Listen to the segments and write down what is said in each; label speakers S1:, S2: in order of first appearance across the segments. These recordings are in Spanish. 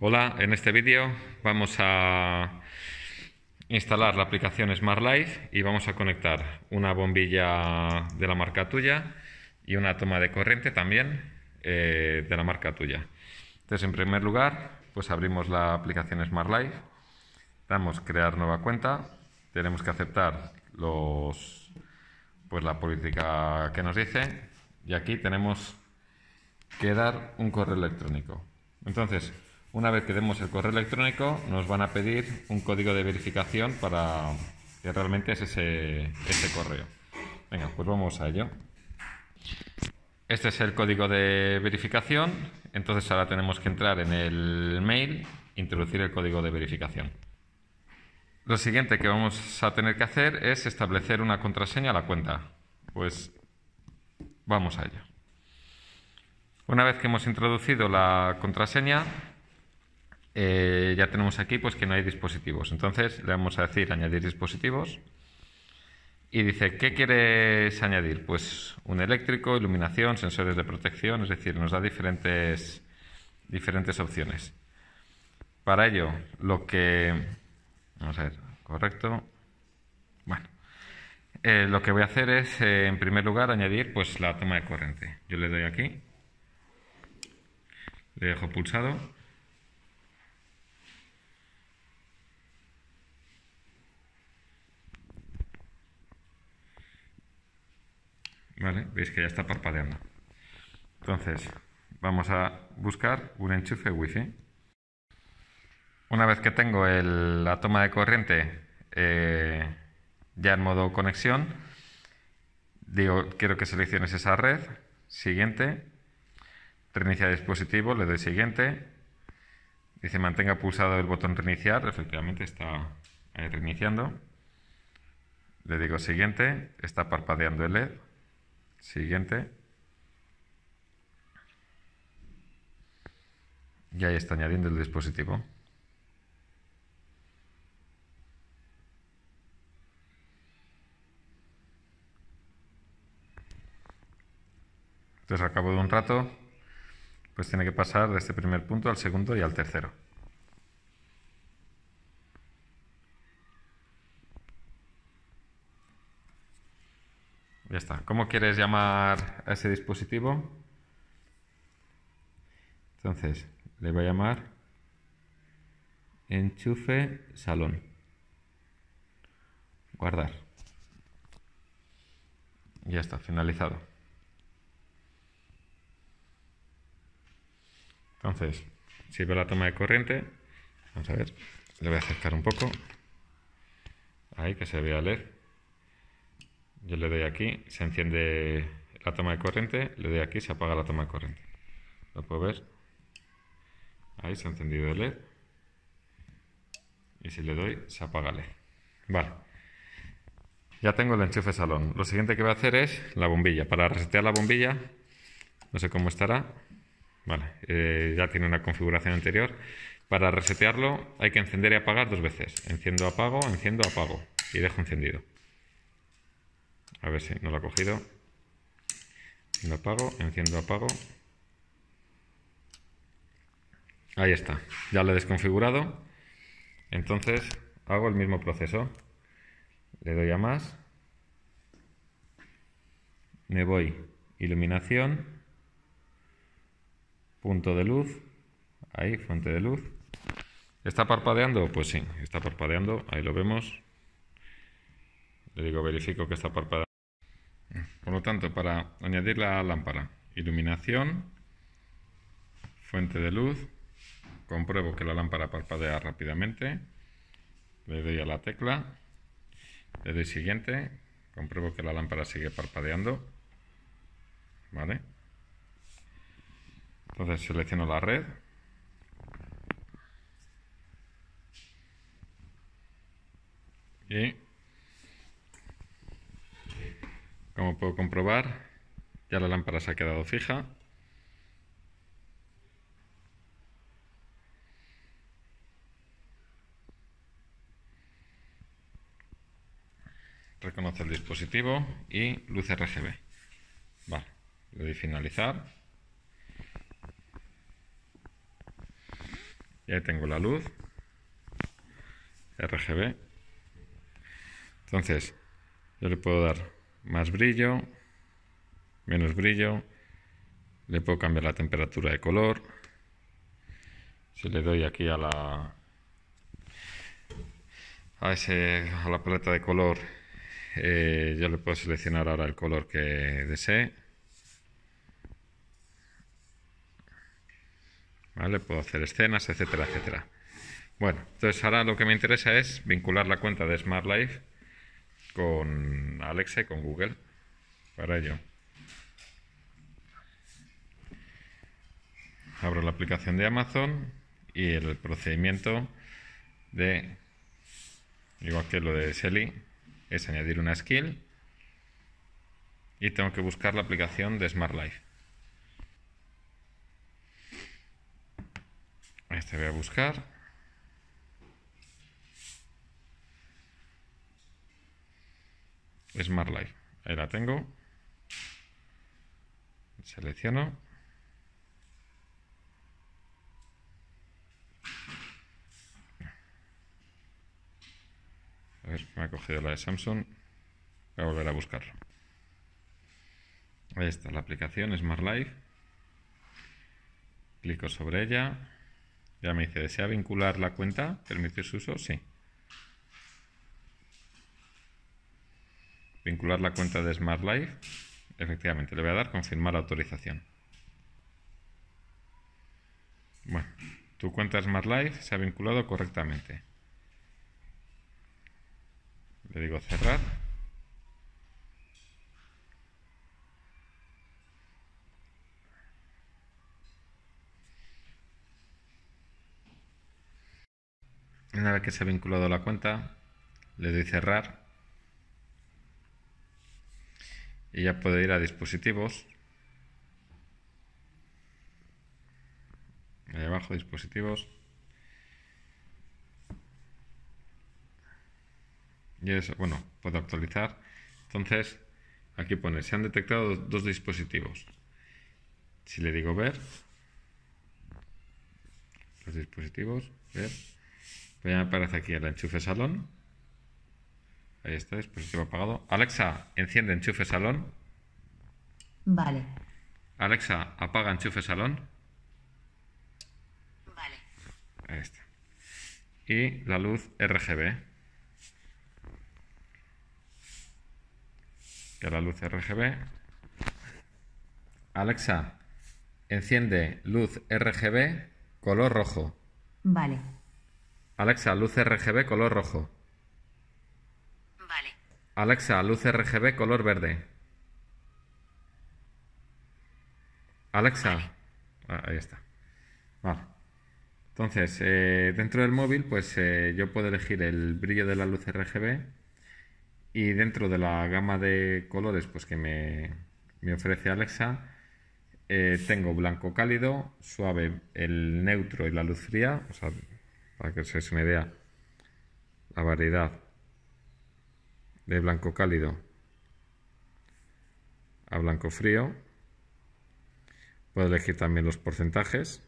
S1: Hola, en este vídeo vamos a instalar la aplicación Smart Life y vamos a conectar una bombilla de la marca tuya y una toma de corriente también eh, de la marca tuya. Entonces, en primer lugar, pues abrimos la aplicación Smart Life, damos crear nueva cuenta, tenemos que aceptar los, pues la política que nos dice y aquí tenemos que dar un correo electrónico. Entonces, una vez que demos el correo electrónico, nos van a pedir un código de verificación para que realmente es ese, correo. Venga, pues vamos a ello. Este es el código de verificación. Entonces ahora tenemos que entrar en el mail, introducir el código de verificación. Lo siguiente que vamos a tener que hacer es establecer una contraseña a la cuenta. Pues vamos a ello. Una vez que hemos introducido la contraseña, eh, ya tenemos aquí pues que no hay dispositivos. Entonces le vamos a decir añadir dispositivos. Y dice, ¿qué quieres añadir? Pues un eléctrico, iluminación, sensores de protección, es decir, nos da diferentes, diferentes opciones. Para ello, lo que... Vamos a ver, correcto. Bueno, eh, lo que voy a hacer es, eh, en primer lugar, añadir pues, la toma de corriente. Yo le doy aquí, le dejo pulsado ¿Vale? Veis que ya está parpadeando. Entonces, vamos a buscar un enchufe wifi. Una vez que tengo la toma de corriente eh, ya en modo conexión, digo, quiero que selecciones esa red, siguiente, reinicia dispositivo, le doy siguiente, dice mantenga pulsado el botón reiniciar, efectivamente está reiniciando, le digo siguiente, está parpadeando el LED, Siguiente. Y ahí está añadiendo el dispositivo. Entonces, al cabo de un rato, pues tiene que pasar de este primer punto al segundo y al tercero. Ya está. ¿Cómo quieres llamar a ese dispositivo? Entonces, le voy a llamar enchufe salón. Guardar. Ya está, finalizado. Entonces, si veo la toma de corriente, vamos a ver, le voy a acercar un poco, ahí que se vea LED. Yo le doy aquí, se enciende la toma de corriente, le doy aquí, se apaga la toma de corriente. Lo puedo ver. Ahí se ha encendido el LED. Y si le doy, se apaga el LED. Vale. Ya tengo el enchufe salón. Lo siguiente que voy a hacer es la bombilla. Para resetear la bombilla, no sé cómo estará. Vale, eh, ya tiene una configuración anterior. Para resetearlo hay que encender y apagar dos veces. Enciendo, apago, enciendo, apago. Y dejo encendido. A ver si no lo ha cogido. Lo apago, enciendo, apago. Ahí está, ya lo he desconfigurado. Entonces hago el mismo proceso. Le doy a más. Me voy, iluminación, punto de luz, ahí, fuente de luz. ¿Está parpadeando? Pues sí, está parpadeando, ahí lo vemos. Le digo, verifico que está parpadeando. Por lo tanto, para añadir la lámpara, iluminación, fuente de luz, compruebo que la lámpara parpadea rápidamente, le doy a la tecla, le doy siguiente, compruebo que la lámpara sigue parpadeando, ¿vale? Entonces selecciono la red, y Como puedo comprobar, ya la lámpara se ha quedado fija. Reconoce el dispositivo y luz RGB. Vale, le doy finalizar. Ya tengo la luz RGB. Entonces, yo le puedo dar más brillo, menos brillo, le puedo cambiar la temperatura de color, si le doy aquí a la a, ese, a la paleta de color eh, yo le puedo seleccionar ahora el color que desee vale puedo hacer escenas etcétera etcétera bueno entonces ahora lo que me interesa es vincular la cuenta de Smart Life con Alexa y con Google para ello. Abro la aplicación de Amazon y el procedimiento de, igual que lo de Selly, es añadir una skill y tengo que buscar la aplicación de Smart Life. Este voy a buscar. Smart Life. Ahí la tengo. Selecciono. A ver, me ha cogido la de Samsung. Voy a volver a buscarlo. Ahí está la aplicación Smart Life. Clico sobre ella. Ya me dice, ¿desea vincular la cuenta? ¿Permitir su uso? Sí. vincular la cuenta de Smart Life. Efectivamente, le voy a dar confirmar autorización. Bueno, tu cuenta Smart Life se ha vinculado correctamente. Le digo cerrar. Una vez que se ha vinculado la cuenta, le doy cerrar y ya puedo ir a dispositivos. Ahí abajo, dispositivos. Y eso, bueno, puedo actualizar. Entonces, aquí pone, se han detectado dos, dispositivos. Si le digo ver, los dispositivos, ver, pues ya me aparece aquí el enchufe salón Ahí está, dispositivo apagado. Alexa, enciende enchufe salón. Vale. Alexa, apaga enchufe salón. Vale. Ahí está. Y la luz RGB. Que la luz RGB. Alexa, enciende luz RGB color rojo. Vale. Alexa, luz RGB color rojo. Alexa, luz RGB color verde. Alexa. Ah, ahí está. Vale. Entonces, eh, dentro del móvil, pues eh, yo puedo elegir el brillo de la luz RGB y dentro de la gama de colores pues que me, ofrece Alexa, eh, tengo blanco cálido, suave, el neutro y la luz fría, o sea, para que os me idea, la variedad de blanco cálido a blanco frío. Puedo elegir también los porcentajes,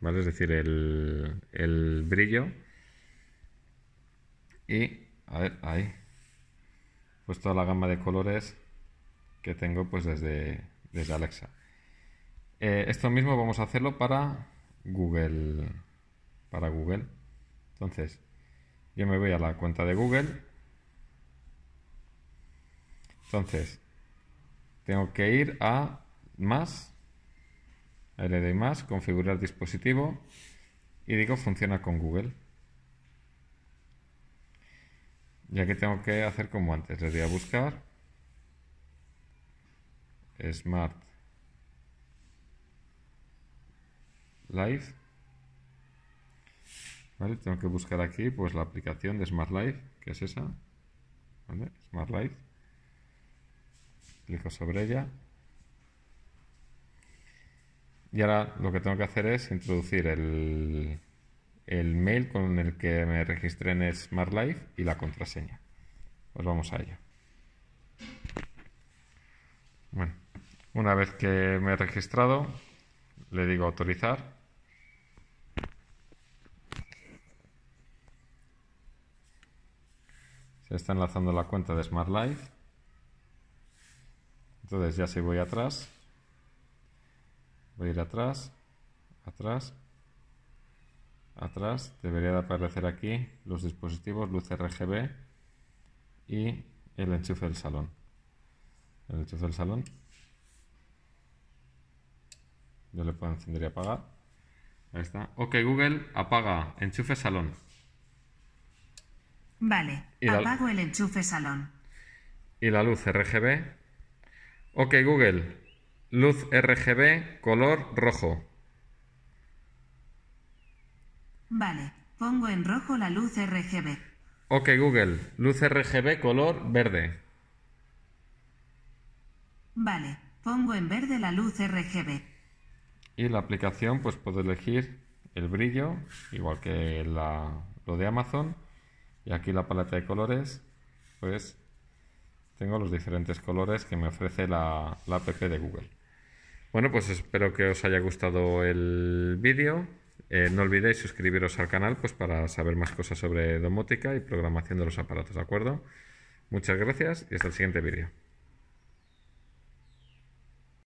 S1: ¿vale? Es decir, el, brillo. Y, a ver, ahí. Pues toda la gama de colores que tengo pues desde, Alexa. Eh, esto mismo vamos a hacerlo para Google. Para Google. Entonces, yo me voy a la cuenta de Google entonces, tengo que ir a más, a le más, configurar dispositivo y digo funciona con Google. Ya que tengo que hacer como antes, le doy a buscar Smart Life. ¿Vale? Tengo que buscar aquí pues la aplicación de Smart Life, que es esa. Smart Life sobre ella. Y ahora lo que tengo que hacer es introducir el, el mail con el que me registré en Smart Life y la contraseña. Pues vamos a ello. Bueno, una vez que me he registrado, le digo autorizar. Se está enlazando la cuenta de Smart Life. Entonces ya si voy atrás, voy a ir atrás, atrás, atrás, debería de aparecer aquí los dispositivos, luz RGB y el enchufe del salón. El enchufe del salón. Yo le puedo encender y apagar. Ahí está. Ok, Google, apaga enchufe salón. Vale, apago el enchufe salón. Y la luz RGB Ok Google, luz RGB color rojo. Vale, pongo en rojo la luz RGB. Ok Google, luz RGB color verde. Vale, pongo en verde la luz RGB. Y la aplicación pues puedo elegir el brillo, igual que lo de Amazon. Y aquí la paleta de colores, pues tengo los diferentes colores que me ofrece la, la app de Google. Bueno, pues espero que os haya gustado el vídeo. Eh, no olvidéis suscribiros al canal pues, para saber más cosas sobre domótica y programación de los aparatos, ¿de acuerdo? Muchas gracias y hasta el siguiente vídeo.